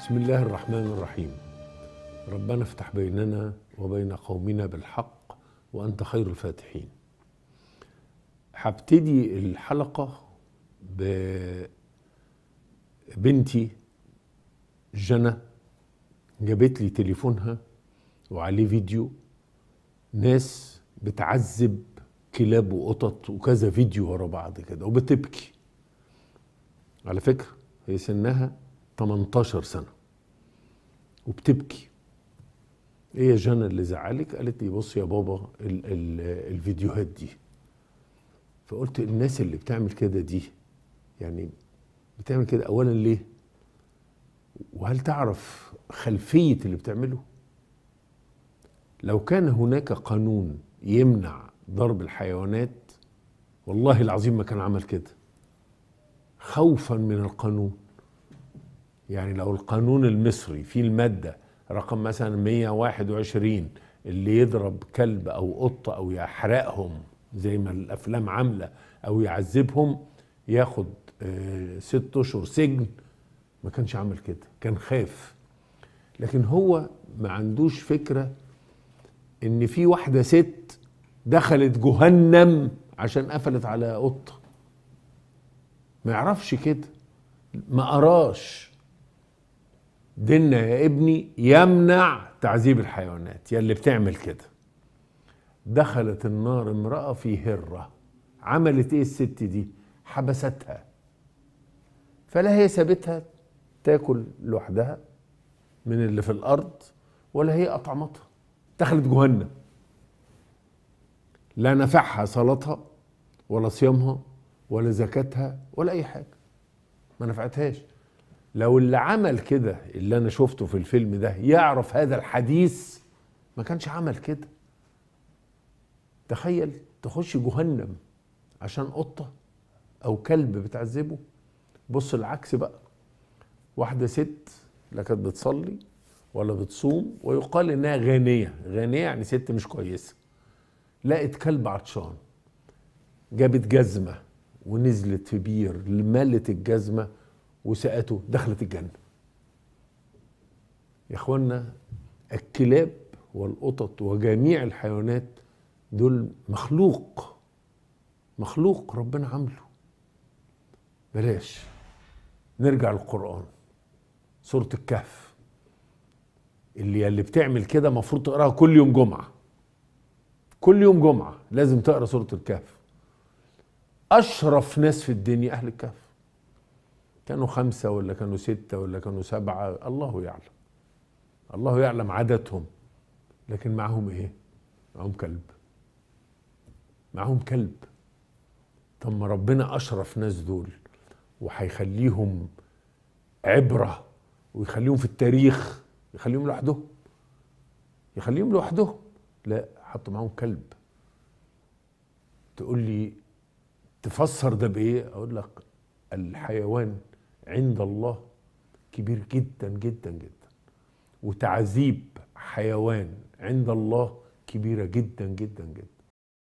بسم الله الرحمن الرحيم ربنا افتح بيننا وبين قومنا بالحق وانت خير الفاتحين هبتدي الحلقه ببنتي جنى جابت لي تليفونها وعليه فيديو ناس بتعذب كلاب وقطط وكذا فيديو ورا بعض كده وبتبكي على فكره هي سنها 18 سنة وبتبكي ايه يا جنى اللي زعلك قالت لي بص يا بابا ال ال الفيديوهات دي فقلت الناس اللي بتعمل كده دي يعني بتعمل كده اولا ليه وهل تعرف خلفية اللي بتعمله لو كان هناك قانون يمنع ضرب الحيوانات والله العظيم ما كان عمل كده خوفا من القانون يعني لو القانون المصري فيه المادة رقم مثلا 121 اللي يضرب كلب أو قطة أو يحرقهم زي ما الأفلام عاملة أو يعذبهم ياخد آه، ست أشهر سجن ما كانش عمل كده كان خاف لكن هو ما عندوش فكرة إن في واحدة ست دخلت جهنم عشان قفلت على قطة ما يعرفش كده ما قراش ديننا يا ابني يمنع تعذيب الحيوانات يا اللي بتعمل كده دخلت النار امرأة في هرة عملت ايه الست دي حبستها فلا هي سابتها تاكل لوحدها من اللي في الارض ولا هي اطعمتها دخلت جهنم لا نفعها صلاتها ولا صيامها ولا زكاتها ولا اي حاجه ما نفعتهاش لو اللي عمل كده اللي انا شفته في الفيلم ده يعرف هذا الحديث ما كانش عمل كده تخيل تخش جهنم عشان قطة او كلب بتعذبه بص العكس بقى واحدة ست لا كانت بتصلي ولا بتصوم ويقال انها غنية غنية يعني ست مش كويسة لقت كلب عطشان جابت جزمة ونزلت في بير ملت الجزمة وسقته دخلت الجنة يا اخوانا الكلاب والقطط وجميع الحيوانات دول مخلوق مخلوق ربنا عامله بلاش نرجع للقرآن سورة الكهف اللي اللي بتعمل كده المفروض تقراها كل يوم جمعة كل يوم جمعة لازم تقرا سورة الكهف أشرف ناس في الدنيا أهل الكهف كانوا خمسة ولا كانوا ستة ولا كانوا سبعة الله يعلم الله يعلم عددهم لكن معهم ايه معهم كلب معهم كلب طب ما ربنا اشرف ناس دول وهيخليهم عبره ويخليهم في التاريخ يخليهم لوحدهم يخليهم لوحدهم لا حط معاهم كلب تقول لي تفسر ده بايه اقول لك الحيوان عند الله كبير جدا جدا جدا وتعذيب حيوان عند الله كبيره جدا جدا جدا